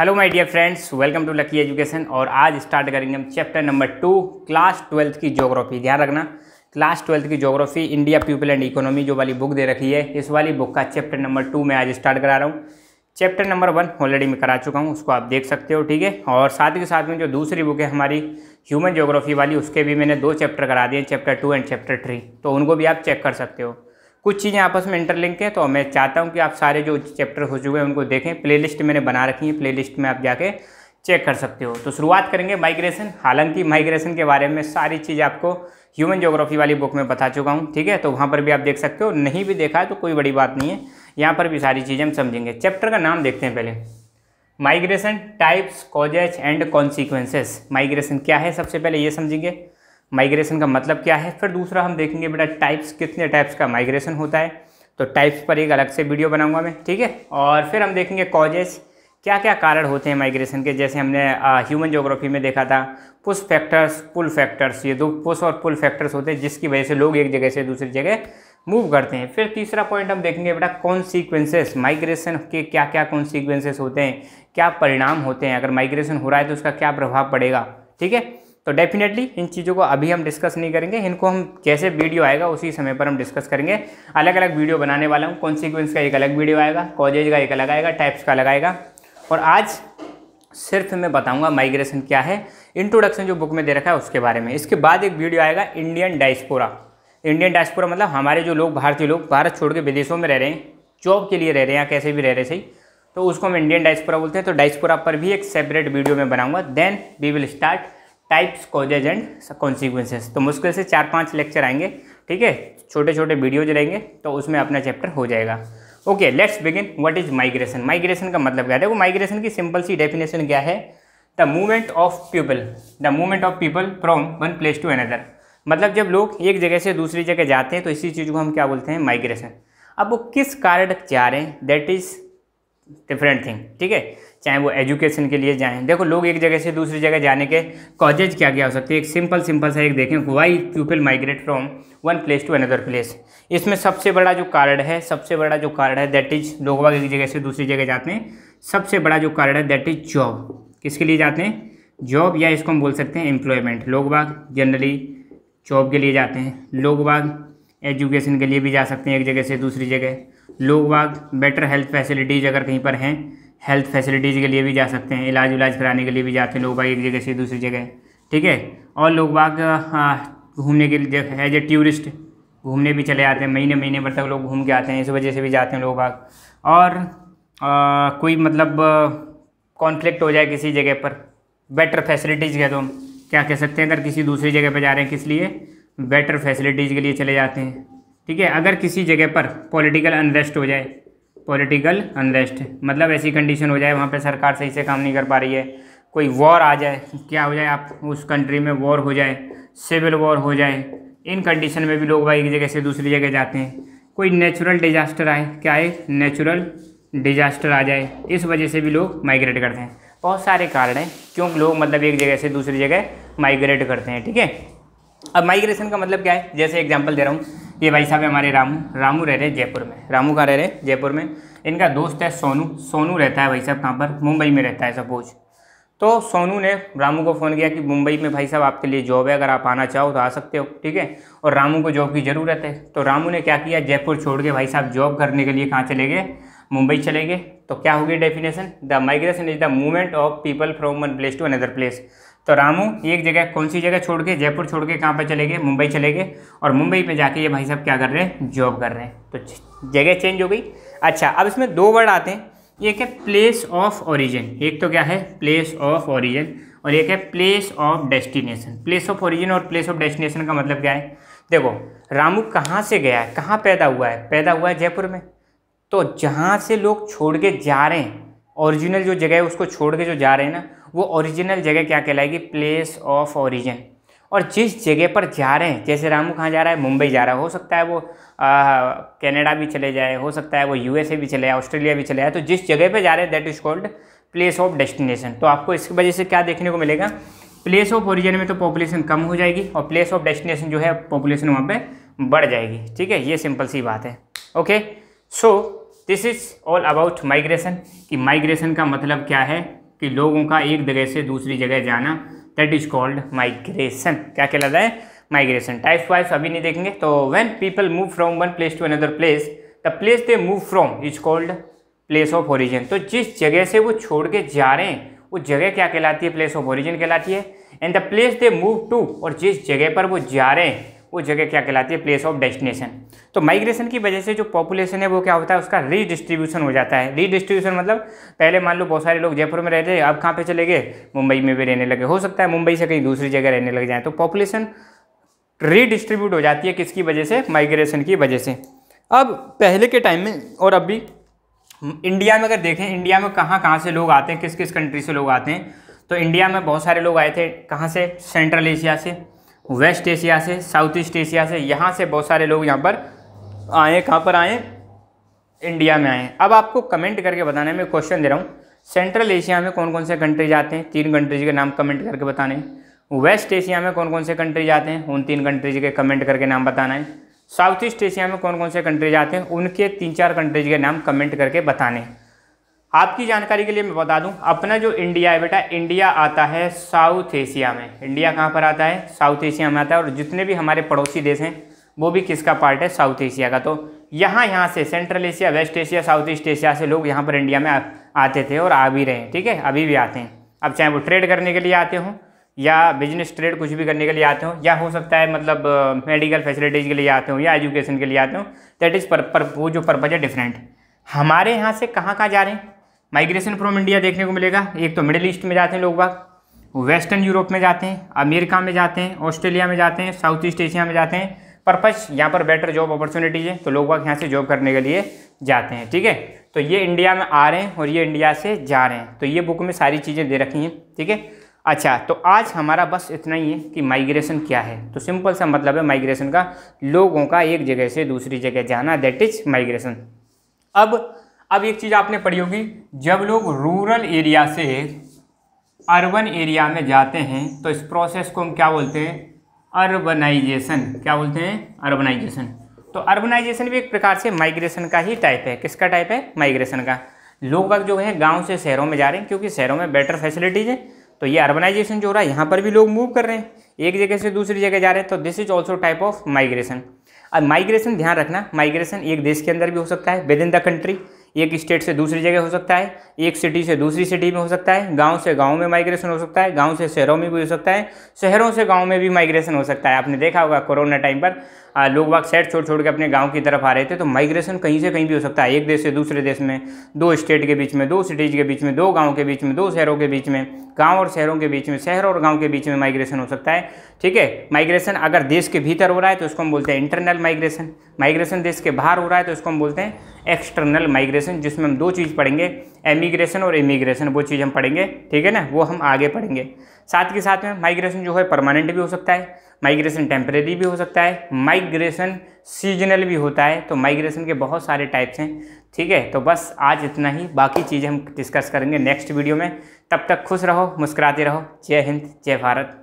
hello my dear friends welcome to Lucky Education और आज start करेंगे हम chapter number two class twelfth की ज्योग्राफी ध्यान रखना क्लास ट्वेल्थ की geography India people and economy जो वाली बुक दे रखी है इस वाली बुक का चैप्टर नंबर टू मैं आज स्टार्ट करा रहा हूँ चैप्टर नंबर वन ऑलरेडी मैं करा चुका हूँ उसको आप देख सकते हो ठीक है और साथ ही साथ में जो दूसरी बुक है हमारी ह्यूमन ज्योग्राफी वाली उसके भी मैंने दो चैप्टर करा दिए chapter two and chapter three तो उनको भी आप चेक कर सकते हो कुछ चीज़ें आपस में इंटरलिंक हैं तो मैं चाहता हूँ कि आप सारे जो चैप्टर हो चुके हैं उनको देखें प्लेलिस्ट मैंने बना रखी है प्लेलिस्ट में आप जाके चेक कर सकते हो तो शुरुआत करेंगे माइग्रेशन हालांकि माइग्रेशन के बारे में सारी चीज़ आपको ह्यूमन जोग्राफी वाली बुक में बता चुका हूँ ठीक है तो वहाँ पर भी आप देख सकते हो नहीं भी देखा है तो कोई बड़ी बात नहीं है यहाँ पर भी सारी चीज़ें हम समझेंगे चैप्टर का नाम देखते हैं पहले migration types causes and consequences migration क्या है सबसे पहले ये समझेंगे माइग्रेशन का मतलब क्या है फिर दूसरा हम देखेंगे बेटा टाइप्स कितने टाइप्स का माइग्रेशन होता है तो टाइप्स पर एक अलग से वीडियो बनाऊंगा मैं ठीक है और फिर हम देखेंगे कॉजेज़ क्या क्या कारण होते हैं माइग्रेशन के जैसे हमने ह्यूमन जोग्राफी में देखा था पुश फैक्टर्स पुल फैक्टर्स ये दो पुश और पुल फैक्टर्स होते हैं जिसकी वजह से लोग एक जगह से दूसरी जगह मूव करते हैं फिर तीसरा पॉइंट हम देखेंगे बेटा कॉन्सिक्वेंसेस माइग्रेशन के क्या क्या कॉन्सिक्वेंसेस होते हैं क्या परिणाम होते हैं अगर माइग्रेशन हो रहा है तो उसका क्या प्रभाव पड़ेगा ठीक है तो डेफिनेटली इन चीज़ों को अभी हम डिस्कस नहीं करेंगे इनको हम जैसे वीडियो आएगा उसी समय पर हम डिस्कस करेंगे अलग अलग वीडियो बनाने वाला हूँ कॉन्सिक्वेंस का एक अलग वीडियो आएगा कॉजेज का एक अलग आएगा टाइप्स का अलग आएगा और आज सिर्फ मैं बताऊंगा माइग्रेशन क्या है इंट्रोडक्शन जो बुक में दे रखा है उसके बारे में इसके बाद एक वीडियो आएगा इंडियन डाइस्पोरा इंडियन डाइस्पोरा मतलब हमारे जो लोग भारतीय लोग भारत छोड़ के विदेशों में रह रहे हैं जॉब के लिए रह रहे हैं या कैसे भी रह रहे सही तो उसको हम इंडियन डाइस्पोरा बोलते हैं तो डाइस्पोरा पर भी एक सेपरेट वीडियो में बनाऊंगा then we will start types causes and consequences तो मुश्किल से चार पाँच लेक्चर आएंगे ठीक है छोटे छोटे वीडियोज रहेंगे तो उसमें अपना चैप्टर हो जाएगा okay let's begin what is migration migration का मतलब क्या है देखो माइग्रेशन की सिंपल सी डेफिनेशन क्या है the movement of people the movement of people from one place to another मतलब जब लोग एक जगह से दूसरी जगह जाते हैं तो इसी चीज़ को हम क्या बोलते हैं माइग्रेशन अब वो किस कारण जा रहे हैं दैट इज़ डिफरेंट थिंग ठीक है चाहे वो एजुकेशन के लिए जाएँ देखो लोग एक जगह से दूसरी जगह जाने के कॉजेज क्या क्या हो सकती है एक सिंपल सिंपल सा एक देखें why people migrate from one place to another place इसमें सबसे बड़ा जो कारण है सबसे बड़ा जो कारण है दैट इज लोग बाग एक जगह से दूसरी जगह जाते हैं सबसे बड़ा जो कारण है दैट इज जॉब किसके लिए जाते हैं जॉब या इसको हम बोल सकते हैं एम्प्लॉयमेंट लोग बाग जनरली जॉब के लिए जाते हैं लोग बाग एजुकेशन के लिए भी जा सकते हैं एक जगह से दूसरी जगह लोग बाग बेटर हेल्थ फैसिलिटीज़ अगर कहीं पर हैं हेल्थ फैसिलिटीज़ के लिए भी जा सकते हैं इलाज उलाज कराने के लिए भी जाते हैं लोग बाग एक जगह से दूसरी जगह ठीक है और लोग बाग हाँ, घूमने के लिए एज ए टूरिस्ट घूमने भी चले आते हैं महीने महीने भर तक लोग घूम के आते हैं इस वजह से भी जाते हैं लोग बाग और आ, कोई मतलब कॉन्फ्लिक्ट हो जाए किसी जगह पर बेटर फैसिलिटीज़ के दो क्या कह सकते हैं अगर किसी दूसरी जगह पर जा रहे हैं किस लिए बेटर फैसिलिटीज़ के लिए चले जाते हैं ठीक है अगर किसी जगह पर पॉलिटिकल अनरेस्ट हो जाए पॉलिटिकल अनरेस्ट मतलब ऐसी कंडीशन हो जाए वहाँ पे सरकार सही से काम नहीं कर पा रही है कोई वॉर आ जाए क्या हो जाए आप उस कंट्री में वॉर हो जाए सिविल वॉर हो जाए इन कंडीशन में भी लोग भाई एक जगह से दूसरी जगह जाते हैं कोई नेचुरल डिजास्टर आए क्या है नेचुरल डिजास्टर आ जाए इस वजह से भी लोग माइग्रेट करते हैं बहुत सारे कारण हैं क्यों लोग मतलब एक जगह से दूसरी जगह माइग्रेट करते हैं ठीक है अब माइग्रेशन का मतलब क्या है जैसे एग्जाम्पल दे रहा हूँ ये भाई साहब है हमारे रामू रामू रह रहे जयपुर में रामू कहाँ रह रहे जयपुर में इनका दोस्त है सोनू सोनू रहता है भाई साहब कहाँ पर मुंबई में रहता है सपोज तो सोनू ने रामू को फ़ोन किया कि मुंबई में भाई साहब आपके लिए जॉब है अगर आप आना चाहो तो आ सकते हो ठीक है और रामू को जॉब की ज़रूरत है तो रामू ने क्या किया जयपुर छोड़ के भाई साहब जॉब करने के लिए कहाँ चले गए मुंबई चले गए तो क्या होगी definition the migration is the movement of people from one place to another place तो रामू एक जगह कौन सी जगह छोड़ के जयपुर छोड़ के कहाँ पर चले गए मुंबई चले गए और मुंबई पे जाके ये भाई साहब क्या कर रहे हैं जॉब कर रहे हैं तो जगह चेंज हो गई अच्छा अब इसमें दो वर्ड आते हैं एक है प्लेस ऑफ ओरिजिन एक तो क्या है प्लेस ऑफ ओरिजिन और एक है place of destination place of origin और प्लेस ऑफ डेस्टिनेशन का मतलब क्या है देखो रामू कहाँ से गया है कहाँ पैदा हुआ है पैदा हुआ है जयपुर में तो जहाँ से लोग छोड़ के जा रहे हैं ओरिजिनल जो जगह है उसको छोड़ के जो जा रहे हैं ना वो ओरिजिनल जगह क्या कहलाएगी प्लेस ऑफ ओरिजिन और जिस जगह पर जा रहे हैं जैसे रामू कहाँ जा रहा है मुंबई जा रहा है हो सकता है वो कनाडा भी चले जाए हो सकता है वो यूएसए भी चले जाए ऑस्ट्रेलिया भी चले जाए तो जिस जगह पर जा रहे हैं that is called place of destination तो आपको इसकी वजह से क्या देखने को मिलेगा प्लेस ऑफ ओरिजिन में तो पॉपुलेशन कम हो जाएगी और प्लेस ऑफ डेस्टिनेशन जो है पॉपुलेशन वहाँ पर बढ़ जाएगी ठीक है ये सिंपल सी बात है okay so this is all about migration कि माइग्रेशन का मतलब क्या है कि लोगों का एक जगह से दूसरी जगह जाना दैट इज कॉल्ड माइग्रेशन क्या कहलाता है माइग्रेशन टाइप्स वाइज अभी नहीं देखेंगे तो when people move from one place to another place the place they move from is called place of origin तो जिस जगह से वो छोड़ के जा रहे हैं वो जगह क्या कहलाती है प्लेस ऑफ ओरिजिन कहलाती है and the place they move to और जिस जगह पर वो जा रहे हैं वो जगह क्या कहलाती है प्लेस ऑफ डेस्टिनेशन तो माइग्रेशन की वजह से जो पॉपुलेशन है वो क्या होता है उसका रीडिस्ट्रीब्यूशन हो जाता है रीडिस्ट्रीब्यूशन मतलब पहले मान लो बहुत सारे लोग जयपुर में रहते अब कहाँ पे चले गए मुंबई में भी रहने लगे हो सकता है मुंबई से कहीं दूसरी जगह रहने लग जाए तो पॉपुलेशन रीडिस्ट्रीब्यूट हो जाती है किसकी वजह से माइग्रेशन की वजह से अब पहले के टाइम में और अभी इंडिया में अगर देखें इंडिया में कहाँ कहाँ से लोग आते हैं किस किस कंट्री से लोग आते हैं तो इंडिया में बहुत सारे लोग आए थे कहाँ से सेंट्रल एशिया से वेस्ट एशिया से साउथ ईस्ट एशिया से यहाँ से बहुत सारे लोग यहाँ पर आए कहाँ पर आए इंडिया में आए अब आपको कमेंट करके बताने में क्वेश्चन दे रहा हूँ सेंट्रल एशिया में कौन कौन से कंट्री जाते हैं तीन कंट्रीज के नाम कमेंट करके बताने वेस्ट एशिया में कौन कौन से कंट्री जाते हैं उन तीन कंट्रीज के कमेंट करके नाम बताना है साउथ ईस्ट एशिया में कौन कौन से कंट्री जाते हैं उनके तीन चार कंट्रीज के नाम कमेंट करके बताने आपकी जानकारी के लिए मैं बता दूं अपना जो इंडिया है बेटा इंडिया आता है साउथ एशिया में इंडिया कहाँ पर आता है साउथ एशिया में आता है और जितने भी हमारे पड़ोसी देश हैं वो भी किसका पार्ट है साउथ एशिया का तो यहाँ यहाँ से central Asia west Asia south east Asia से लोग यहाँ पर इंडिया में आते थे और आ भी रहे हैं ठीक है अभी भी आते हैं अब चाहे वो ट्रेड करने के लिए आते हों या बिजनेस ट्रेड कुछ भी करने के लिए आते हो या हो सकता है मतलब मेडिकल फैसिलिटीज़ के लिए आते हो या एजुकेशन के लिए आते हो दैट इज़ पर वो जो पर्पज है डिफरेंट हमारे यहाँ से कहाँ कहाँ जा रहे हैं माइग्रेशन फ्रॉम इंडिया देखने को मिलेगा एक तो मिडिल ईस्ट में जाते हैं लोग बाग वेस्टर्न यूरोप में जाते हैं अमेरिका में जाते हैं ऑस्ट्रेलिया में जाते हैं साउथ ईस्ट एशिया में जाते हैं पर्पस यहाँ पर बेटर जॉब अपॉर्चुनिटीज है तो लोग बाग यहाँ से जॉब करने के लिए जाते हैं ठीक है तो ये इंडिया में आ रहे हैं और ये इंडिया से जा रहे हैं तो ये बुक में सारी चीज़ें दे रखी हैं ठीक है अच्छा तो आज हमारा बस इतना ही है कि माइग्रेशन क्या है तो सिंपल सा मतलब है माइग्रेशन का लोगों का एक जगह से दूसरी जगह जाना दैट इज माइग्रेशन अब अब एक चीज़ आपने पढ़ी होगी जब लोग रूरल एरिया से अर्बन एरिया में जाते हैं तो इस प्रोसेस को हम क्या बोलते हैं अर्बनाइजेशन क्या बोलते हैं अर्बनाइजेशन तो अर्बनाइजेशन भी एक प्रकार से माइग्रेशन का ही टाइप है किसका टाइप है माइग्रेशन का लोग अब जो है गांव से शहरों में जा रहे हैं क्योंकि शहरों में बेटर फैसिलिटीज़ हैं तो ये अर्बनाइजेशन जो हो रहा है यहाँ पर भी लोग मूव कर रहे हैं एक जगह से दूसरी जगह जा रहे हैं तो this is also type of migration अब माइग्रेशन ध्यान रखना माइग्रेशन एक देश के अंदर भी हो सकता है विद इन द कंट्री एक स्टेट से दूसरी जगह हो सकता है एक सिटी से दूसरी सिटी में हो सकता है गांव से गांव में माइग्रेशन हो सकता है गांव से शहरों में भी हो सकता है शहरों से गांव में भी माइग्रेशन हो सकता है आपने देखा होगा कोरोना टाइम पर लोग वाग सेट छोड़ छोड़ के अपने गाँव की तरफ आ रहे थे तो माइग्रेशन कहीं से कहीं भी हो सकता है एक देश से दूसरे देश में दो स्टेट के बीच में दो सिटीज़ के बीच में दो गाँव के बीच में दो शहरों के बीच में गांव और शहरों के बीच में शहर और गांव के बीच में माइग्रेशन हो सकता है ठीक है माइग्रेशन अगर देश के भीतर हो रहा है तो उसको हम बोलते हैं इंटरनल माइग्रेशन माइग्रेशन देश के बाहर हो रहा है तो उसको हम बोलते हैं एक्सटर्नल माइग्रेशन जिसमें हम दो चीज़ पढ़ेंगे एमिग्रेशन और इमिग्रेशन वो चीज़ हम पढ़ेंगे ठीक है ना वो हम आगे पढ़ेंगे साथ के साथ में माइग्रेशन जो है परमानेंट भी हो सकता है माइग्रेशन टेम्परेरी भी हो सकता है माइग्रेशन सीजनल भी होता है तो माइग्रेशन के बहुत सारे टाइप्स हैं ठीक है तो बस आज इतना ही बाकी चीज़ें हम डिस्कस करेंगे नेक्स्ट वीडियो में तब तक खुश रहो मुस्कुराते रहो जय हिंद जय भारत